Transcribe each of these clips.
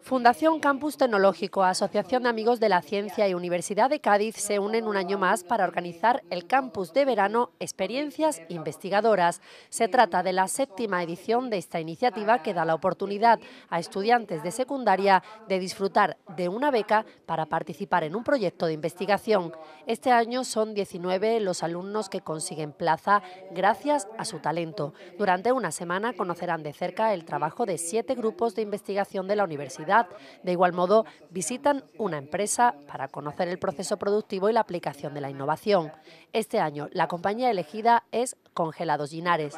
Fundación Campus Tecnológico, Asociación de Amigos de la Ciencia y Universidad de Cádiz se unen un año más para organizar el campus de verano Experiencias Investigadoras. Se trata de la séptima edición de esta iniciativa que da la oportunidad a estudiantes de secundaria de disfrutar de una beca para participar en un proyecto de investigación. Este año son 19 los alumnos que consiguen plaza gracias a su talento. Durante una semana conocerán de cerca el trabajo de siete grupos de investigación de la universidad de igual modo, visitan una empresa para conocer el proceso productivo y la aplicación de la innovación. Este año, la compañía elegida es Congelados Linares.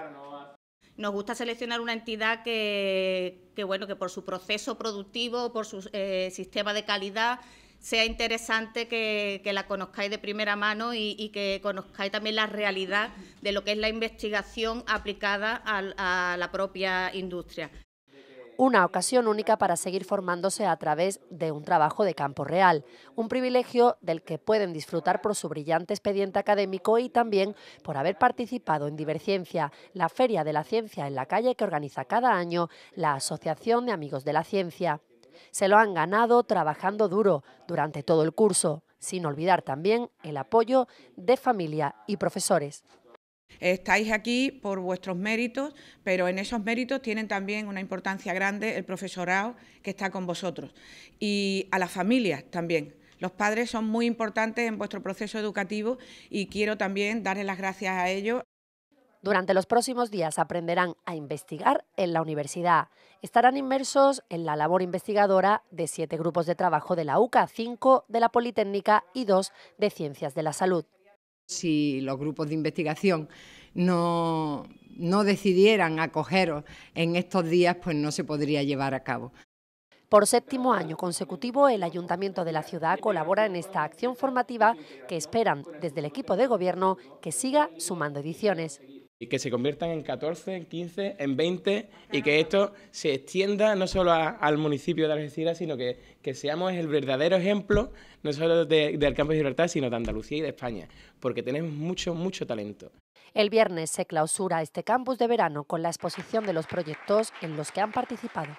Nos gusta seleccionar una entidad que, bueno, que por su proceso productivo, por su eh, sistema de calidad, sea interesante que, la conozcáis de primera mano y, que conozcáis también la realidad de lo que es la investigación aplicada a la propia industria una ocasión única para seguir formándose a través de un trabajo de campo real, un privilegio del que pueden disfrutar por su brillante expediente académico y también por haber participado en Diverciencia, la Feria de la Ciencia en la calle que organiza cada año la Asociación de Amigos de la Ciencia. Se lo han ganado trabajando duro durante todo el curso, sin olvidar también el apoyo de familia y profesores. Estáis aquí por vuestros méritos, pero en esos méritos tienen también una importancia grande el profesorado que está con vosotros y a las familias también. Los padres son muy importantes en vuestro proceso educativo y quiero también darles las gracias a ellos. Durante los próximos días aprenderán a investigar en la universidad. Estarán inmersos en la labor investigadora de siete grupos de trabajo de la UCA, cinco de la Politécnica y dos de Ciencias de la Salud si los grupos de investigación no, decidieran acogeros en estos días, pues no se podría llevar a cabo. Por séptimo año consecutivo, el Ayuntamiento de la ciudad colabora en esta acción formativa que esperan desde el equipo de gobierno que siga sumando ediciones y que se conviertan en 14, en 15, en 20 y que esto se extienda no solo al municipio de Algeciras, sino que, seamos el verdadero ejemplo no solo del campus de libertad, sino de Andalucía y de España, porque tenemos mucho, mucho talento. El viernes se clausura este campus de verano con la exposición de los proyectos en los que han participado.